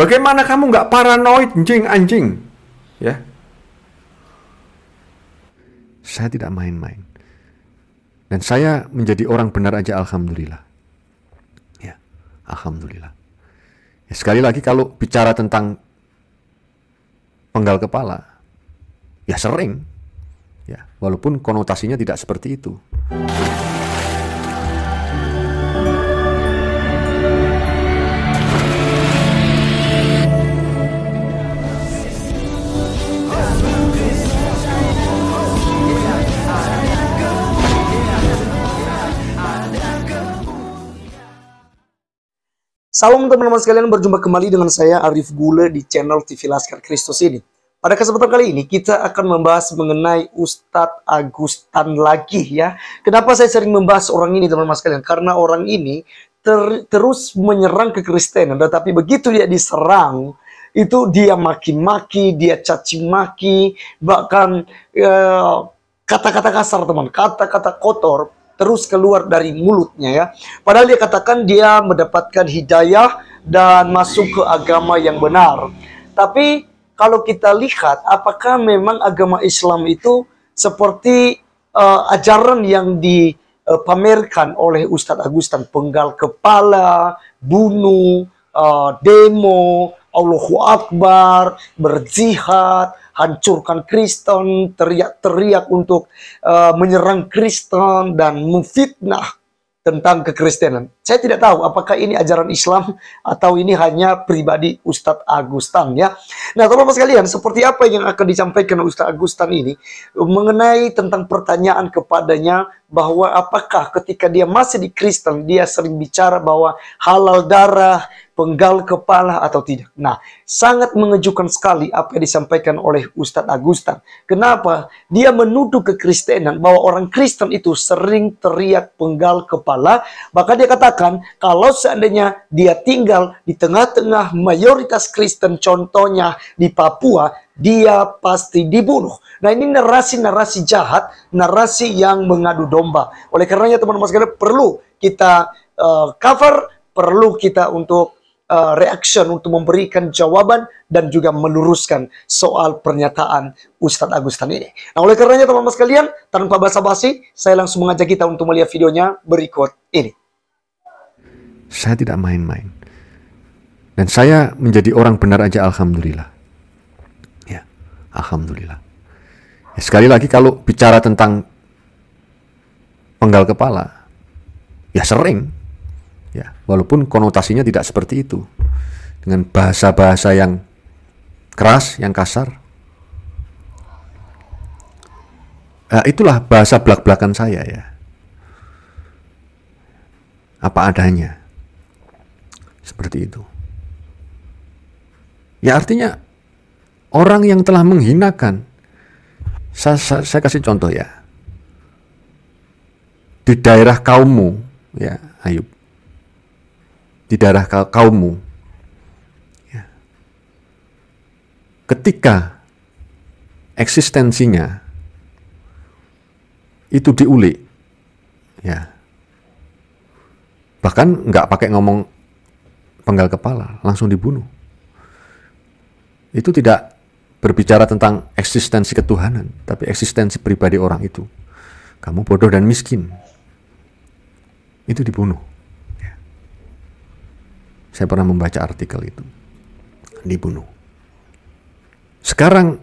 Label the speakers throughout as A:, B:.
A: Bagaimana kamu nggak paranoid, anjing, anjing? Ya. Saya tidak main-main. Dan saya menjadi orang benar aja, Alhamdulillah. Ya, Alhamdulillah. Ya, sekali lagi kalau bicara tentang penggal kepala, ya sering. Ya, walaupun konotasinya tidak seperti itu.
B: Salam teman-teman sekalian, berjumpa kembali dengan saya Arif Gule di channel TV Laskar Kristus ini. Pada kesempatan kali ini kita akan membahas mengenai Ustadz Agustan lagi ya. Kenapa saya sering membahas orang ini teman-teman sekalian? Karena orang ini ter terus menyerang ke Kristen. tetapi begitu dia diserang, itu dia maki-maki, dia caci maki, bahkan eh, kata-kata eh, kasar teman, kata-kata kotor terus keluar dari mulutnya ya. Padahal dia katakan dia mendapatkan hidayah dan masuk ke agama yang benar. Tapi kalau kita lihat apakah memang agama Islam itu seperti uh, ajaran yang dipamerkan oleh Ustadz Agustan penggal kepala, bunuh, uh, demo, Allahu Akbar, berjihad, hancurkan Kristen, teriak-teriak untuk uh, menyerang Kristen dan memfitnah tentang kekristenan. Saya tidak tahu apakah ini ajaran Islam atau ini hanya pribadi Ustadz Agustan ya. Nah teman-teman sekalian seperti apa yang akan disampaikan Ustadz Agustan ini mengenai tentang pertanyaan kepadanya bahwa apakah ketika dia masih di Kristen dia sering bicara bahwa halal darah penggal kepala atau tidak. Nah, sangat mengejutkan sekali apa yang disampaikan oleh Ustadz Agustan. Kenapa? Dia menuduh kekristenan bahwa orang Kristen itu sering teriak penggal kepala. Maka dia katakan, kalau seandainya dia tinggal di tengah-tengah mayoritas Kristen, contohnya di Papua, dia pasti dibunuh. Nah ini narasi-narasi jahat, narasi yang mengadu domba. Oleh karenanya teman-teman sekalian perlu kita uh, cover, perlu kita untuk Uh, reaction untuk memberikan jawaban dan juga meluruskan soal pernyataan Ustadz Agustan ini. Nah, oleh karenanya teman-teman sekalian, tanpa basa-basi, saya langsung mengajak kita untuk melihat videonya berikut ini.
A: Saya tidak main-main. Dan saya menjadi orang benar aja alhamdulillah. Ya, alhamdulillah. Ya, sekali lagi kalau bicara tentang penggal kepala, ya sering Ya, walaupun konotasinya tidak seperti itu. Dengan bahasa-bahasa yang keras, yang kasar. Nah, itulah bahasa belak-belakan saya ya. Apa adanya. Seperti itu. Ya artinya orang yang telah menghinakan. Saya, saya, saya kasih contoh ya. Di daerah kaummu ya Ayub di darah kaummu. Ya. Ketika eksistensinya itu diulik, ya bahkan nggak pakai ngomong penggal kepala, langsung dibunuh. Itu tidak berbicara tentang eksistensi ketuhanan, tapi eksistensi pribadi orang itu. Kamu bodoh dan miskin. Itu dibunuh. Saya pernah membaca artikel itu. Dibunuh. Sekarang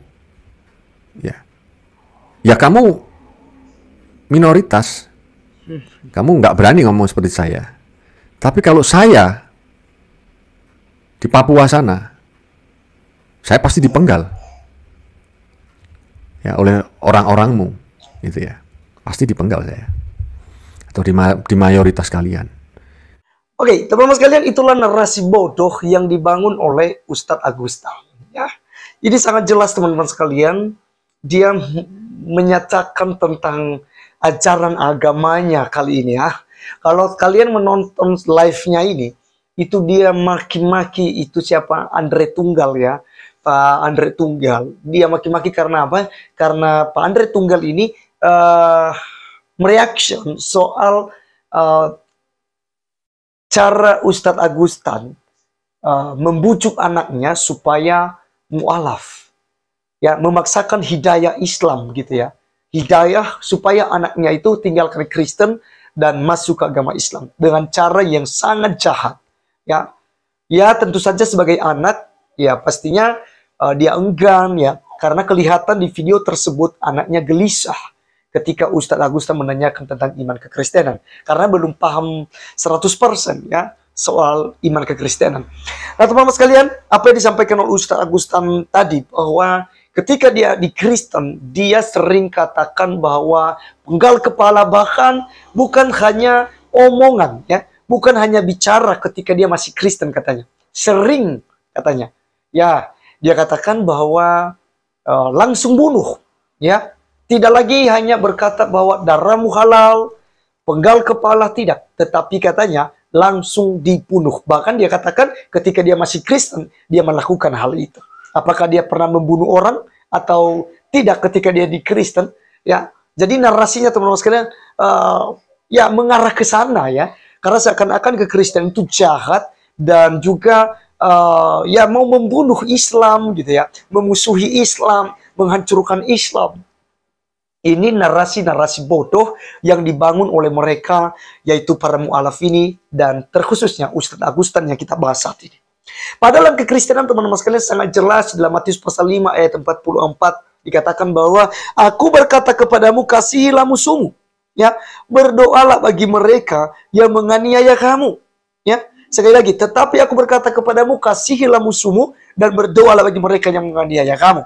A: ya. Ya kamu minoritas. Kamu nggak berani ngomong seperti saya. Tapi kalau saya di Papua sana, saya pasti dipenggal. Ya, oleh orang-orangmu gitu ya. Pasti dipenggal saya. Atau di, ma di mayoritas kalian.
B: Oke, okay, teman-teman sekalian, itulah narasi bodoh yang dibangun oleh Ustadz Agusta. Ya, ini sangat jelas teman-teman sekalian, dia menyatakan tentang ajaran agamanya kali ini ya. Kalau kalian menonton live-nya ini, itu dia maki-maki itu siapa Andre Tunggal ya, Pak Andre Tunggal. Dia maki-maki karena apa? Karena Pak Andre Tunggal ini uh, eh, reaction soal uh, cara Ustadz Agustan uh, membujuk anaknya supaya mualaf, ya memaksakan hidayah Islam gitu ya, hidayah supaya anaknya itu tinggalkan Kristen dan masuk ke agama Islam dengan cara yang sangat jahat, ya, ya tentu saja sebagai anak, ya pastinya uh, dia enggan ya karena kelihatan di video tersebut anaknya gelisah ketika Ustadz Agusta menanyakan tentang iman kekristenan karena belum paham 100% ya soal iman kekristenan. Nah, teman-teman sekalian, apa yang disampaikan oleh Ustadz Agustan tadi bahwa ketika dia di Kristen, dia sering katakan bahwa penggal kepala bahkan bukan hanya omongan ya, bukan hanya bicara ketika dia masih Kristen katanya. Sering katanya. Ya, dia katakan bahwa uh, langsung bunuh ya tidak lagi hanya berkata bahwa darahmu halal, penggal kepala tidak, tetapi katanya langsung dibunuh. Bahkan dia katakan ketika dia masih Kristen, dia melakukan hal itu. Apakah dia pernah membunuh orang atau tidak ketika dia di Kristen? Ya, jadi narasinya teman-teman sekalian uh, ya mengarah ke sana ya, karena seakan-akan ke Kristen itu jahat dan juga uh, ya mau membunuh Islam gitu ya, memusuhi Islam, menghancurkan Islam. Ini narasi-narasi bodoh yang dibangun oleh mereka, yaitu para mu'alaf ini, dan terkhususnya Ustadz Agustan yang kita bahas saat ini. Padahal dalam kekristenan teman-teman sekalian sangat jelas dalam Matius pasal 5 ayat 44 dikatakan bahwa aku berkata kepadamu kasihilah musuhmu ya berdoalah bagi mereka yang menganiaya kamu ya sekali lagi tetapi aku berkata kepadamu kasihilah musuhmu dan berdoalah bagi mereka yang menganiaya kamu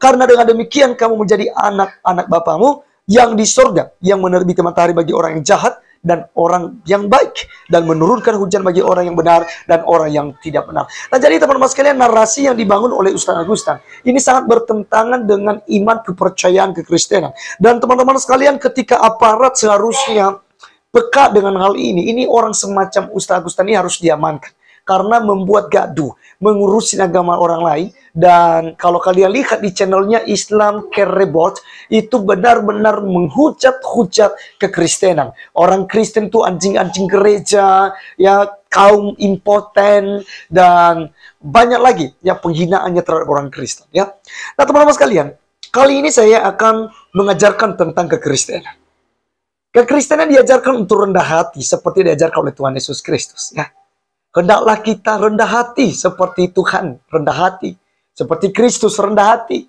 B: karena dengan demikian kamu menjadi anak-anak Bapamu yang di sorga, yang menerbitkan matahari bagi orang yang jahat dan orang yang baik, dan menurunkan hujan bagi orang yang benar dan orang yang tidak benar. Nah, jadi teman-teman sekalian, narasi yang dibangun oleh Ustaz Agustan ini sangat bertentangan dengan iman kepercayaan kekristenan. Dan teman-teman sekalian, ketika aparat seharusnya peka dengan hal ini, ini orang semacam Ustaz Agustan ini harus diamankan karena membuat gaduh, mengurusin agama orang lain. Dan kalau kalian lihat di channelnya Islam Care Report itu benar-benar menghujat-hujat kekristenan. Orang Kristen itu anjing-anjing gereja, ya kaum impoten, dan banyak lagi yang penghinaannya terhadap orang Kristen. Ya, Nah teman-teman sekalian, kali ini saya akan mengajarkan tentang kekristenan. Kekristenan diajarkan untuk rendah hati seperti diajarkan oleh Tuhan Yesus Kristus. Ya. Hendaklah kita rendah hati seperti Tuhan rendah hati, seperti Kristus rendah hati.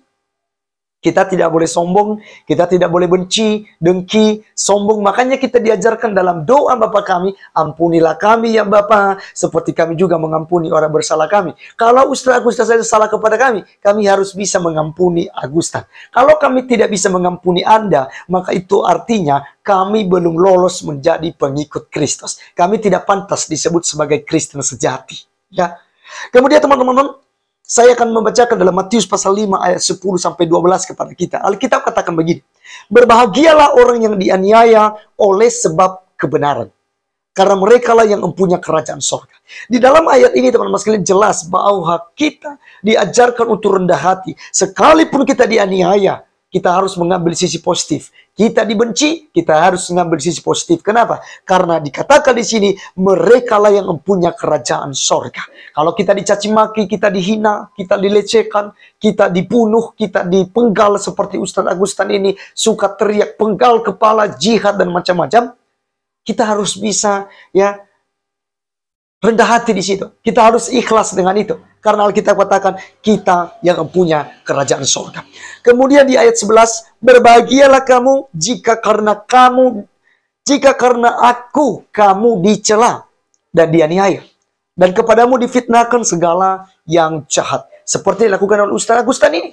B: Kita tidak boleh sombong, kita tidak boleh benci, dengki, sombong. Makanya kita diajarkan dalam doa Bapa kami, ampunilah kami ya Bapa, seperti kami juga mengampuni orang bersalah kami. Kalau Ustaz Agustan saya salah kepada kami, kami harus bisa mengampuni Agustan. Kalau kami tidak bisa mengampuni Anda, maka itu artinya kami belum lolos menjadi pengikut Kristus. Kami tidak pantas disebut sebagai Kristen sejati. Ya. Kemudian teman-teman, saya akan membacakan dalam Matius pasal 5 ayat 10 sampai 12 kepada kita. Alkitab katakan begini. Berbahagialah orang yang dianiaya oleh sebab kebenaran. Karena merekalah yang mempunyai kerajaan sorga. Di dalam ayat ini teman-teman sekalian jelas bahwa kita diajarkan untuk rendah hati. Sekalipun kita dianiaya, kita harus mengambil sisi positif. Kita dibenci, kita harus mengambil sisi positif. Kenapa? Karena dikatakan di sini, mereka lah yang mempunyai kerajaan sorga. Kalau kita dicaci maki, kita dihina, kita dilecehkan, kita dibunuh, kita dipenggal seperti Ustadz Agustan ini, suka teriak penggal kepala, jihad, dan macam-macam. Kita harus bisa ya rendah hati di situ. Kita harus ikhlas dengan itu. Karena Alkitab katakan, kita yang punya kerajaan surga Kemudian di ayat 11, berbahagialah kamu jika karena kamu, jika karena aku, kamu dicela dan dianiaya. Dan kepadamu difitnahkan segala yang jahat. Seperti dilakukan oleh Ustaz Agustan ini.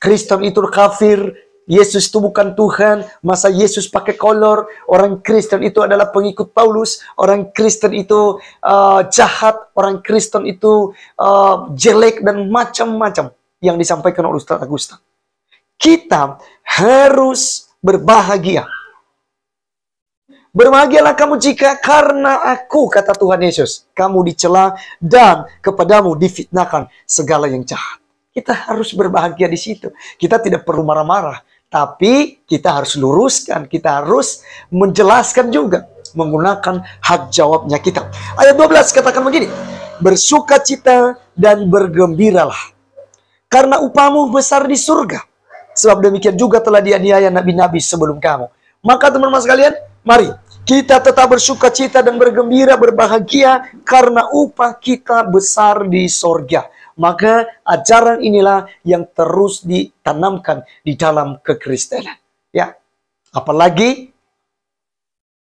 B: Kristen itu kafir, Yesus itu bukan Tuhan, masa Yesus pakai kolor, orang Kristen itu adalah pengikut Paulus, orang Kristen itu uh, jahat, orang Kristen itu uh, jelek dan macam-macam yang disampaikan oleh Ustaz Agustin. Kita harus berbahagia. Berbahagialah kamu jika karena aku, kata Tuhan Yesus, kamu dicela dan kepadamu difitnahkan segala yang jahat. Kita harus berbahagia di situ. Kita tidak perlu marah-marah. Tapi kita harus luruskan, kita harus menjelaskan juga menggunakan hak jawabnya kita. Ayat 12 katakan begini, Bersuka cita dan bergembiralah karena upamu besar di surga. Sebab demikian juga telah dianiaya nabi-nabi sebelum kamu. Maka teman-teman sekalian, mari kita tetap bersuka cita dan bergembira, berbahagia karena upah kita besar di surga. Maka ajaran inilah yang terus ditanamkan di dalam kekristenan. Ya, apalagi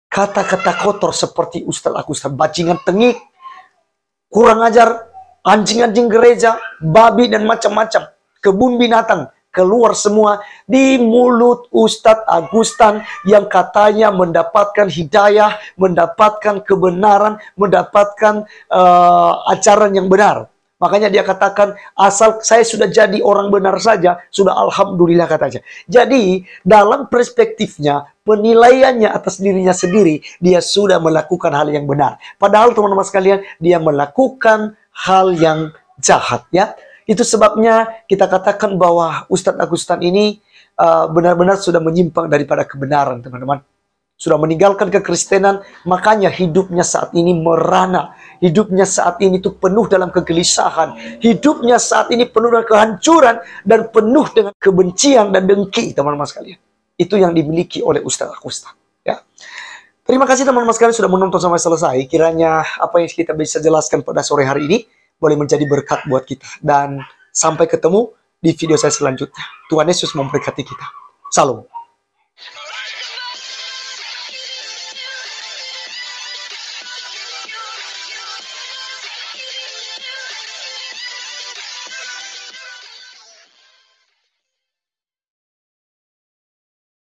B: kata-kata kotor seperti Ustaz aku bajingan tengik, kurang ajar, anjing-anjing gereja, babi dan macam-macam, kebun binatang, keluar semua di mulut Ustadz Agustan yang katanya mendapatkan hidayah, mendapatkan kebenaran, mendapatkan uh, ajaran yang benar. Makanya dia katakan asal saya sudah jadi orang benar saja sudah alhamdulillah katanya. Jadi dalam perspektifnya penilaiannya atas dirinya sendiri dia sudah melakukan hal yang benar. Padahal teman-teman sekalian dia melakukan hal yang jahat ya. Itu sebabnya kita katakan bahwa Ustadz Agustan ini uh, benar-benar uh, benar -benar sudah menyimpang daripada kebenaran teman-teman sudah meninggalkan kekristenan, makanya hidupnya saat ini merana. Hidupnya saat ini itu penuh dalam kegelisahan. Hidupnya saat ini penuh dengan kehancuran dan penuh dengan kebencian dan dengki, teman-teman sekalian. Itu yang dimiliki oleh Ustaz Akusta. Ya. Terima kasih teman-teman sekalian sudah menonton sampai selesai. Kiranya apa yang kita bisa jelaskan pada sore hari ini boleh menjadi berkat buat kita. Dan sampai ketemu di video saya selanjutnya. Tuhan Yesus memberkati kita. Salam.